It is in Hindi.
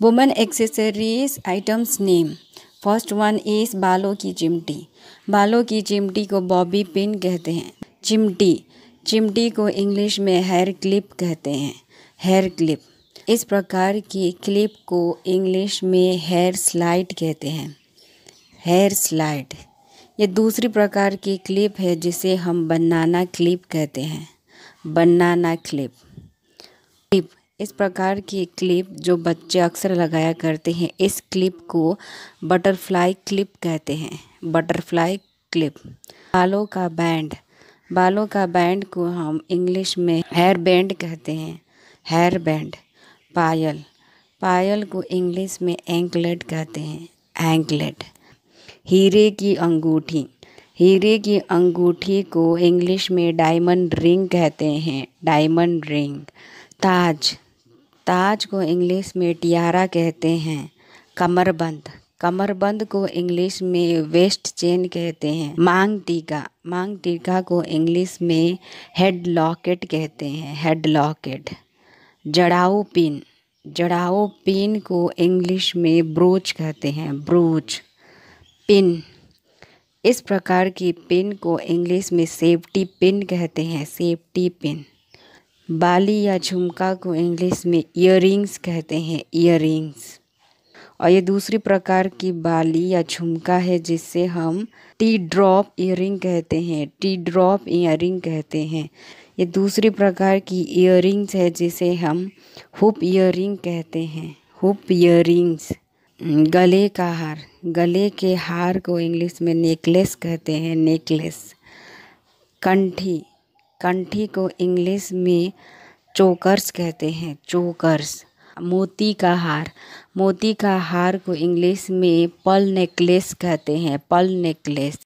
women accessories items name first one is बालों की चिमटी बालों की चिमटी को बॉबी पिन कहते हैं चिमटी चिमटी को इंग्लिश में हेयर क्लिप कहते हैं हेयर क्लिप इस प्रकार की क्लिप को इंग्लिश में हेयर स्लाइड कहते हैं हेयर स्लाइड ये दूसरी प्रकार की क्लिप है जिसे हम बनाना क्लिप कहते हैं बनाना क्लिप क्लिप इस प्रकार की क्लिप जो बच्चे अक्सर लगाया करते हैं इस क्लिप को बटरफ्लाई क्लिप कहते हैं बटरफ्लाई क्लिप बालों का बैंड बालों का बैंड को हम इंग्लिश में हेयर बैंड कहते हैं हेयर बैंड पायल पायल को इंग्लिश में एंकलेट कहते हैं एंकलेट हीरे की अंगूठी हीरे की अंगूठी को इंग्लिश में डायमंड रिंग कहते हैं डायमंड रिंग ताज ताज को इंग्लिश में टियारा कहते हैं कमरबंद कमरबंद को इंग्लिश में वेस्ट चेन कहते हैं मांग टीका मांग टीका को इंग्लिश में हेड लॉकेट कहते हैं हेड लॉकेट जड़ाऊ पिन जड़ाऊ पिन को इंग्लिश में ब्रोच कहते हैं ब्रोच पिन इस प्रकार की पिन को इंग्लिश में सेफ्टी पिन कहते हैं सेफ्टी पिन बाली या झुमका को इंग्लिश में ईयरिंग्स कहते हैं ईयरिंग्स और ये दूसरी प्रकार की बाली या झुमका है जिसे हम टी ड्रॉप ईयरिंग कहते हैं टी ड्रॉप ईयरिंग कहते हैं ये दूसरी प्रकार की ईयरिंग्स है जिसे हम हुप ईयरिंग कहते हैं हुप ईयरिंग्स गले का हार गले के हार को इंग्लिश में नेकलेस कहते हैं नेकलेस कंठी कंठी को इंग्लिश में चोकर्स कहते हैं चोकर्स मोती का हार मोती का हार को इंग्लिश में पल नेकलेस कहते हैं पल नेकलेस